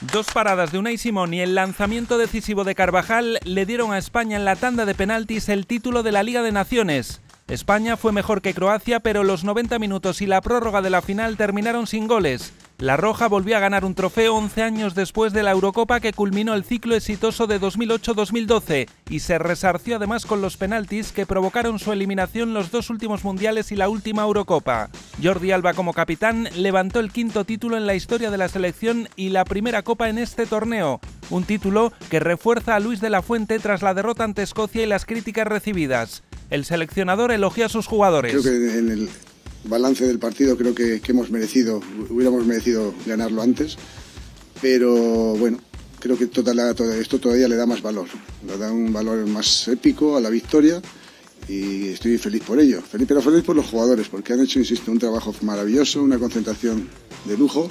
Dos paradas de Unai Simón y el lanzamiento decisivo de Carvajal le dieron a España en la tanda de penaltis el título de la Liga de Naciones. España fue mejor que Croacia, pero los 90 minutos y la prórroga de la final terminaron sin goles. La Roja volvió a ganar un trofeo 11 años después de la Eurocopa que culminó el ciclo exitoso de 2008-2012 y se resarció además con los penaltis que provocaron su eliminación los dos últimos mundiales y la última Eurocopa. Jordi Alba como capitán levantó el quinto título en la historia de la selección y la primera copa en este torneo, un título que refuerza a Luis de la Fuente tras la derrota ante Escocia y las críticas recibidas. El seleccionador elogió a sus jugadores balance del partido creo que, hemos merecido, hubiéramos merecido ganarlo antes, pero bueno, creo que esto todavía le da más valor, le da un valor más épico a la victoria y estoy feliz por ello, feliz, pero feliz por los jugadores, porque han hecho, insisto, un trabajo maravilloso, una concentración de lujo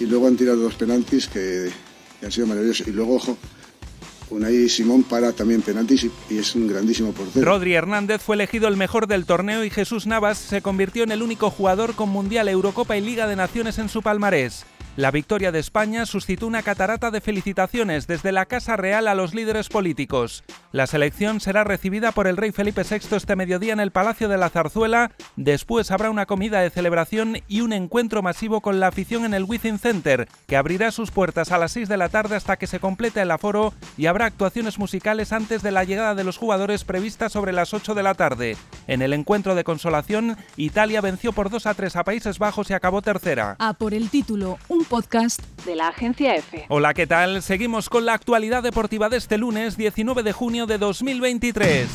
y luego han tirado dos penaltis que han sido maravillosos y luego, ojo, ahí Simón para también penaltis y, es un grandísimo portero. Rodri Hernández fue elegido el mejor del torneo y Jesús Navas se convirtió en el único jugador con Mundial, Eurocopa y Liga de Naciones en su palmarés. La victoria de España suscitó una catarata de felicitaciones desde la Casa Real a los líderes políticos. La selección será recibida por el rey Felipe VI este mediodía en el Palacio de la Zarzuela, después habrá una comida de celebración y un encuentro masivo con la afición en el Within Center, que abrirá sus puertas a las 6 de la tarde hasta que se complete el aforo y habrá actuaciones musicales antes de la llegada de los jugadores prevista sobre las 8 de la tarde. En el encuentro de consolación, Italia venció por 2 a 3 a Países Bajos y acabó tercera. A por el título, un podcast de la agencia F. Hola, ¿qué tal? Seguimos con la actualidad deportiva de este lunes 19 de junio de 2023.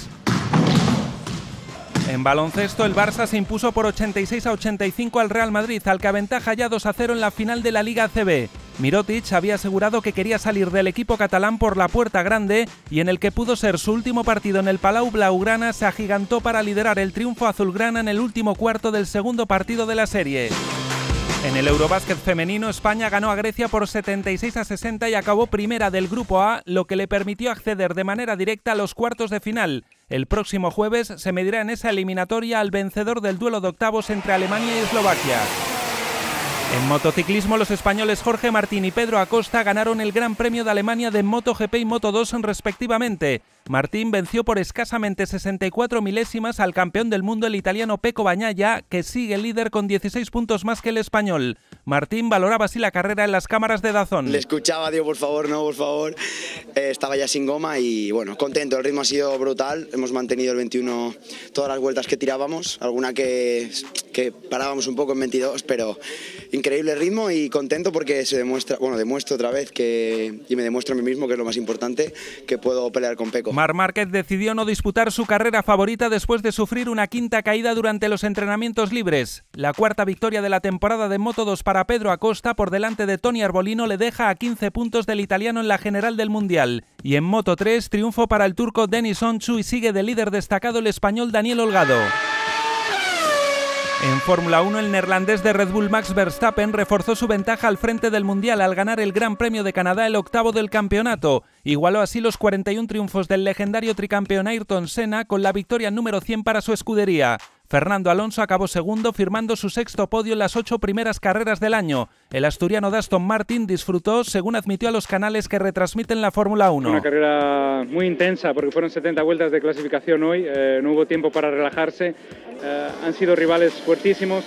En baloncesto, el Barça se impuso por 86 a 85 al Real Madrid, al que aventaja ya 2 a 0 en la final de la Liga CB. Mirotic había asegurado que quería salir del equipo catalán por la puerta grande y en el que pudo ser su último partido en el Palau Blaugrana se agigantó para liderar el triunfo azulgrana en el último cuarto del segundo partido de la serie. En el Eurobásquet femenino, España ganó a Grecia por 76 a 60 y acabó primera del Grupo A, lo que le permitió acceder de manera directa a los cuartos de final. El próximo jueves se medirá en esa eliminatoria al vencedor del duelo de octavos entre Alemania y Eslovaquia. En motociclismo, los españoles Jorge Martín y Pedro Acosta ganaron el Gran Premio de Alemania de MotoGP y Moto2 respectivamente. Martín venció por escasamente 64 milésimas al campeón del mundo, el italiano Pecco Bagnaia, que sigue líder con 16 puntos más que el español. Martín valoraba así la carrera en las cámaras de Dazón. Le escuchaba, digo, por favor, no, por favor. Eh, estaba ya sin goma y bueno, contento. El ritmo ha sido brutal. Hemos mantenido el 21 todas las vueltas que tirábamos, alguna que, parábamos un poco en 22, pero increíble ritmo y contento porque se demuestra, bueno, demuestro otra vez que, y me demuestro a mí mismo, que es lo más importante, que puedo pelear con Peco. Omar Márquez decidió no disputar su carrera favorita después de sufrir una quinta caída durante los entrenamientos libres. La cuarta victoria de la temporada de Moto 2 para Pedro Acosta por delante de Tony Arbolino le deja a 15 puntos del italiano en la general del Mundial. Y en Moto 3, triunfo para el turco Denis Onchu y sigue de líder destacado el español Daniel Holgado. En Fórmula 1, el neerlandés de Red Bull Max Verstappen reforzó su ventaja al frente del Mundial al ganar el Gran Premio de Canadá el octavo del campeonato. Igualó así los 41 triunfos del legendario tricampeón Ayrton Senna con la victoria número 100 para su escudería. Fernando Alonso acabó segundo firmando su sexto podio en las ocho primeras carreras del año. El asturiano daston Martin disfrutó, según admitió a los canales que retransmiten la Fórmula 1. Una carrera muy intensa porque fueron 70 vueltas de clasificación hoy, eh, no hubo tiempo para relajarse, eh, han sido rivales fuertísimos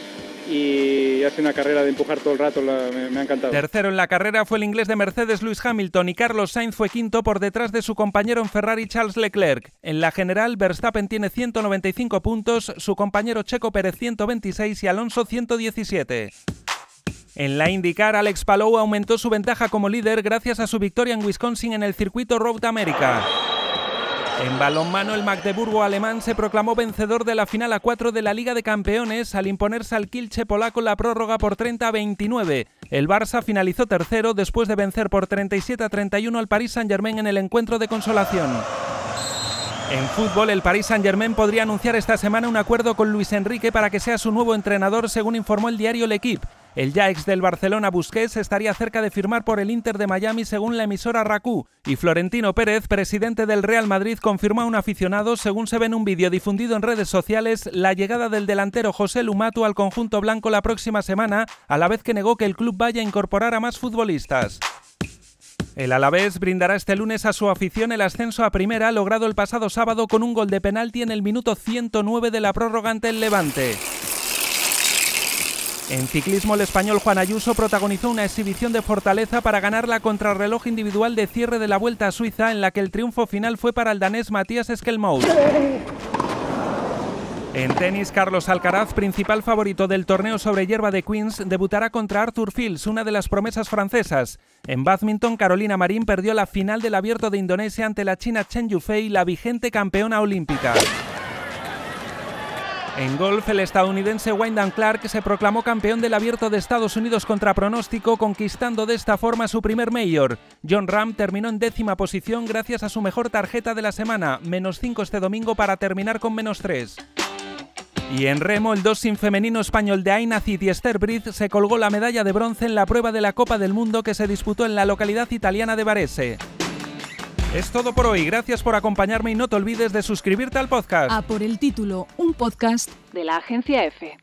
y hace una carrera de empujar todo el rato, me, ha encantado. Tercero en la carrera fue el inglés de Mercedes Luis Hamilton y Carlos Sainz fue quinto por detrás de su compañero en Ferrari Charles Leclerc. En la general, Verstappen tiene 195 puntos, su compañero Checo Pérez 126 y Alonso 117. En la IndyCar, Alex Palou aumentó su ventaja como líder gracias a su victoria en Wisconsin en el circuito Road America. En balonmano, el Magdeburgo alemán se proclamó vencedor de la final a 4 de la Liga de Campeones al imponerse al Kilche polaco la prórroga por 30 29. El Barça finalizó tercero después de vencer por 37 a 31 al Paris Saint-Germain en el encuentro de consolación. En fútbol, el Paris Saint-Germain podría anunciar esta semana un acuerdo con Luis Enrique para que sea su nuevo entrenador, según informó el diario L'Equipe. El ya del Barcelona Busquets estaría cerca de firmar por el Inter de Miami según la emisora RACU y Florentino Pérez, presidente del Real Madrid, confirmó a un aficionado, según se ve en un vídeo difundido en redes sociales, la llegada del delantero José Lumatu al conjunto blanco la próxima semana, a la vez que negó que el club vaya a incorporar a más futbolistas. El Alavés brindará este lunes a su afición el ascenso a primera logrado el pasado sábado con un gol de penalti en el minuto 109 de la prórroga ante el Levante. En ciclismo, el español Juan Ayuso protagonizó una exhibición de fortaleza para ganar la contrarreloj individual de cierre de la Vuelta a Suiza, en la que el triunfo final fue para el danés Matías eskelmose En tenis, Carlos Alcaraz, principal favorito del torneo sobre hierba de Queens, debutará contra Arthur Fields, una de las promesas francesas. En badminton, Carolina Marín perdió la final del Abierto de Indonesia ante la china Chen Yufei, la vigente campeona olímpica. En golf, el estadounidense Wyndham Clark se proclamó campeón del Abierto de Estados Unidos contra pronóstico, conquistando de esta forma su primer mayor. John Ram terminó en décima posición gracias a su mejor tarjeta de la semana, menos 5 este domingo para terminar con menos 3. Y en remo, el dos sin femenino español de Aina y Esther Briz se colgó la medalla de bronce en la prueba de la Copa del Mundo que se disputó en la localidad italiana de Varese. Es todo por hoy, gracias por acompañarme y no te olvides de suscribirte al podcast. A por el título, un podcast de la agencia F.